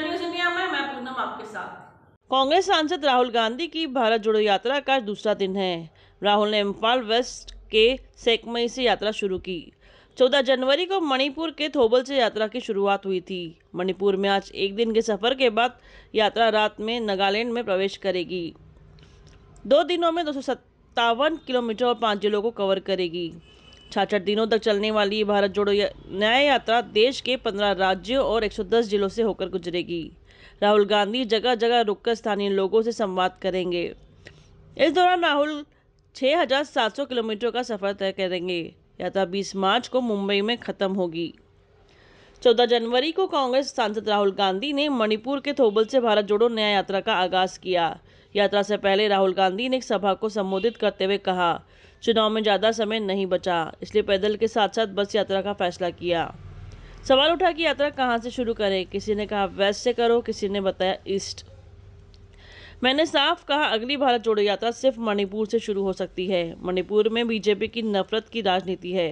news India में मैं पूनम आपके साथ कांग्रेस सांसद राहुल गांधी की भारत जोड़ो यात्रा का दूसरा दिन है राहुल ने इम्फाल वेस्ट के सेकमई से यात्रा शुरू की 14 जनवरी को मणिपुर के थोबल से यात्रा की शुरुआत हुई थी मणिपुर में आज एक दिन के सफर के बाद यात्रा रात में नागालैंड में प्रवेश करेगी दो दिनों में दो किलोमीटर और पाँच जिलों को कवर करेगी छाछठ दिनों तक चलने वाली भारत जोड़ो न्याय यात्रा देश के पंद्रह राज्यों और एक जिलों से होकर गुजरेगी राहुल गांधी जगह जगह रुककर स्थानीय लोगों से संवाद करेंगे इस दौरान राहुल 6,700 किलोमीटर का सफर तय करेंगे यात्रा 20 मार्च को मुंबई में खत्म होगी 14 जनवरी को कांग्रेस सांसद राहुल गांधी ने मणिपुर के थोबल से भारत जोड़ो न्याय यात्रा का आगाज किया यात्रा से पहले राहुल गांधी ने एक सभा को संबोधित करते हुए कहा चुनाव में ज़्यादा समय नहीं बचा इसलिए पैदल के साथ साथ बस यात्रा का फैसला किया सवाल उठा कि यात्रा कहाँ से शुरू करें किसी ने कहा वेस्ट से करो किसी ने बताया ईस्ट मैंने साफ कहा अगली भारत जोड़ो यात्रा सिर्फ मणिपुर से शुरू हो सकती है मणिपुर में बीजेपी की नफरत की राजनीति है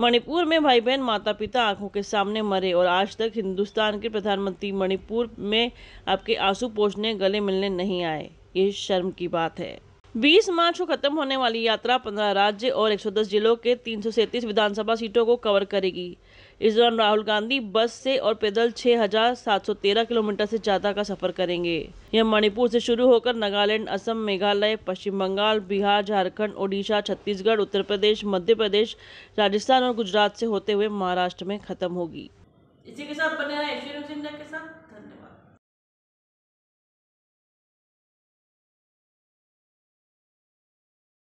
मणिपुर में भाई बहन माता पिता आंखों के सामने मरे और आज तक हिंदुस्तान के प्रधानमंत्री मणिपुर में आपके आंसू पोषने गले मिलने नहीं आए ये शर्म की बात है 20 मार्च को खत्म होने वाली यात्रा 15 राज्य और 110 जिलों के तीन विधानसभा सीटों को कवर करेगी इस दौरान राहुल गांधी बस से और पैदल 6,713 किलोमीटर से ज़्यादा का सफर करेंगे यह मणिपुर से शुरू होकर नागालैंड असम मेघालय पश्चिम बंगाल बिहार झारखंड ओडिशा छत्तीसगढ़ उत्तर प्रदेश मध्य प्रदेश राजस्थान और गुजरात से होते हुए महाराष्ट्र में खत्म होगी इसी के साथ बने रहे के साथ धन्यवाद